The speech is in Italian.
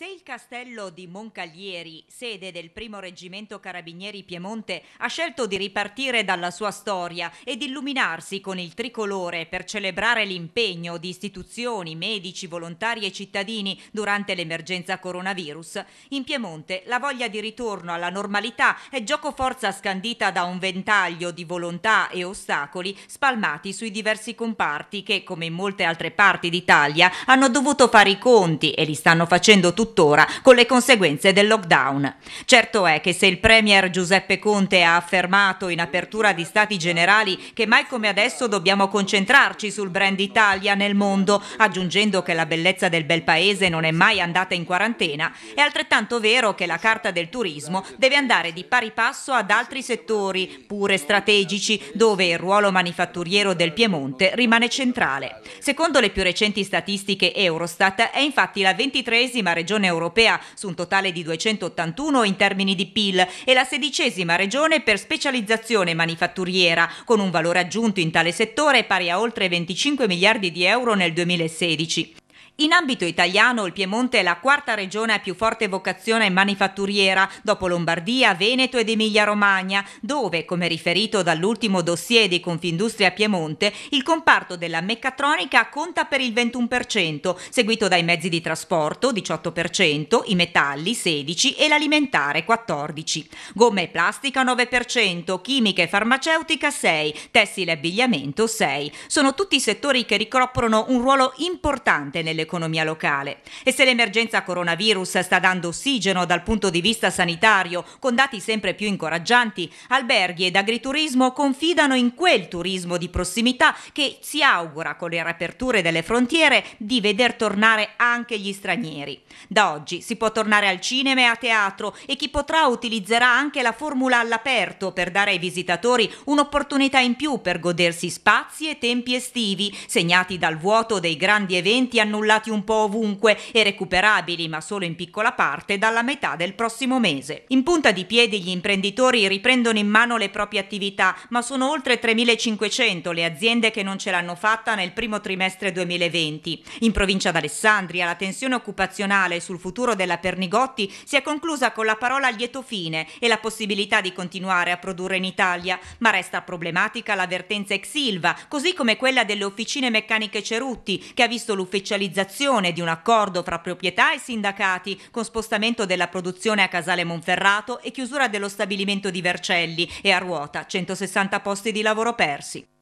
Se il castello di Moncalieri, sede del primo reggimento Carabinieri Piemonte, ha scelto di ripartire dalla sua storia ed illuminarsi con il tricolore per celebrare l'impegno di istituzioni, medici, volontari e cittadini durante l'emergenza coronavirus, in Piemonte la voglia di ritorno alla normalità è gioco forza scandita da un ventaglio di volontà e ostacoli spalmati sui diversi comparti che, come in molte altre parti d'Italia, hanno dovuto fare i conti e li stanno facendo tutti tuttora, con le conseguenze del lockdown. Certo è che se il Premier Giuseppe Conte ha affermato in apertura di Stati Generali che mai come adesso dobbiamo concentrarci sul brand Italia nel mondo, aggiungendo che la bellezza del bel paese non è mai andata in quarantena, è altrettanto vero che la Carta del Turismo deve andare di pari passo ad altri settori, pure strategici, dove il ruolo manifatturiero del Piemonte rimane centrale. Secondo le più recenti statistiche Eurostat, è infatti la ventitresima regione regione europea su un totale di 281 in termini di PIL e la sedicesima regione per specializzazione manifatturiera, con un valore aggiunto in tale settore pari a oltre 25 miliardi di euro nel 2016. In ambito italiano il Piemonte è la quarta regione a più forte vocazione manifatturiera, dopo Lombardia, Veneto ed Emilia-Romagna, dove, come riferito dall'ultimo dossier di Confindustria Piemonte, il comparto della meccatronica conta per il 21%, seguito dai mezzi di trasporto 18%, i metalli 16% e l'alimentare 14%, gomme e plastica 9%, chimica e farmaceutica 6%, tessile e abbigliamento 6%. Sono tutti settori che ricoprono un ruolo importante nelle dell'economia locale. E se l'emergenza coronavirus sta dando ossigeno dal punto di vista sanitario, con dati sempre più incoraggianti, alberghi ed agriturismo confidano in quel turismo di prossimità che si augura con le riaperture delle frontiere di veder tornare anche gli stranieri. Da oggi si può tornare al cinema e a teatro e chi potrà utilizzerà anche la formula all'aperto per dare ai visitatori un'opportunità in più per godersi spazi e tempi estivi, segnati dal vuoto dei grandi eventi annullati utilizzati un po' ovunque e recuperabili, ma solo in piccola parte, dalla metà del prossimo mese. In punta di piedi gli imprenditori riprendono in mano le proprie attività, ma sono oltre 3.500 le aziende che non ce l'hanno fatta nel primo trimestre 2020. In provincia d'Alessandria la tensione occupazionale sul futuro della Pernigotti si è conclusa con la parola lieto fine e la possibilità di continuare a produrre in Italia, ma resta problematica l'avvertenza ex Silva, così come quella delle officine meccaniche Cerutti, che ha visto l'ufficializzazione realizzazione di un accordo fra proprietà e sindacati con spostamento della produzione a Casale Monferrato e chiusura dello stabilimento di Vercelli e a ruota 160 posti di lavoro persi.